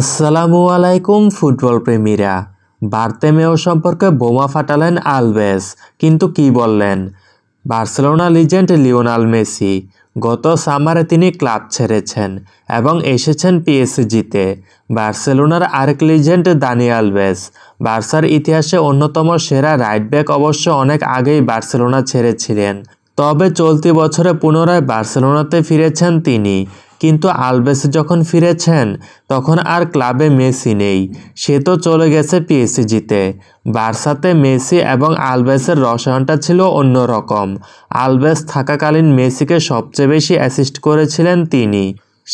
আসসালামু আলাইকুম ফুটবল প্রেমীরা বার্তেমেও সম্পর্কে বোমা ফাটালেন আলভেস কিন্তু কি বললেন বার্সেলোনা লিজেন্ড লিওনাল মেসি গত সামারে তিনি ক্লাব ছেড়েছেন এবং এসেছেন পিএসজিতে বার্সেলোনার আরেক লিজেন্ড দানি আলভেস বার্সার ইতিহাসে অন্যতম সেরা রাইট ব্যাক অবশ্য অনেক আগেই বার্সেলোনা ছেড়েছিলেন তবে চলতি বছরে পুনরায় বার্সেলোনাতে ফিরেছেন তিনি কিন্তু আলবেস যখন ফিরেছেন তখন আর ক্লাবে মেসি নেই সে তো চলে গেছে জিতে বার্সাতে মেসি এবং আলবেসের রসায়নটা ছিল অন্যরকম আলবেস থাকাকালীন মেসিকে সবচেয়ে বেশি অ্যাসিস্ট করেছিলেন তিনি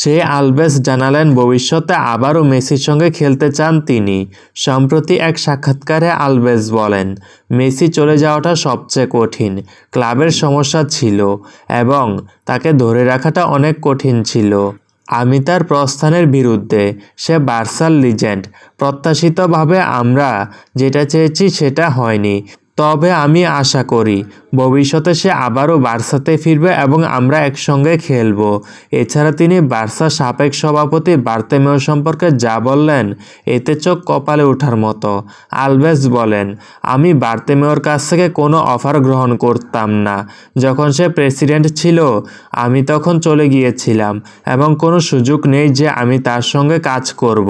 সে আলবেস জানালেন ভবিষ্যতে আবারও মেসির সঙ্গে খেলতে চান তিনি সম্প্রতি এক সাক্ষাৎকারে আলবেস বলেন মেসি চলে যাওয়াটা সবচেয়ে কঠিন ক্লাবের সমস্যা ছিল এবং তাকে ধরে রাখাটা অনেক কঠিন ছিল আমি তার প্রস্থানের বিরুদ্ধে সে বার্সাল লিজেন্ড প্রত্যাশিতভাবে আমরা যেটা চেয়েছি সেটা হয়নি তবে আমি আশা করি ভবিষ্যতে সে আবারও বার্সাতে ফিরবে এবং আমরা একসঙ্গে খেলব এছাড়া তিনি বার্সা সাবেক সভাপতি বার্তেমেয় সম্পর্কে যা বললেন এতে চোখ কপালে ওঠার মতো আলভেজ বলেন আমি বার্তেমেয়র কাছ থেকে কোনো অফার গ্রহণ করতাম না যখন সে প্রেসিডেন্ট ছিল আমি তখন চলে গিয়েছিলাম এবং কোনো সুযোগ নেই যে আমি তার সঙ্গে কাজ করব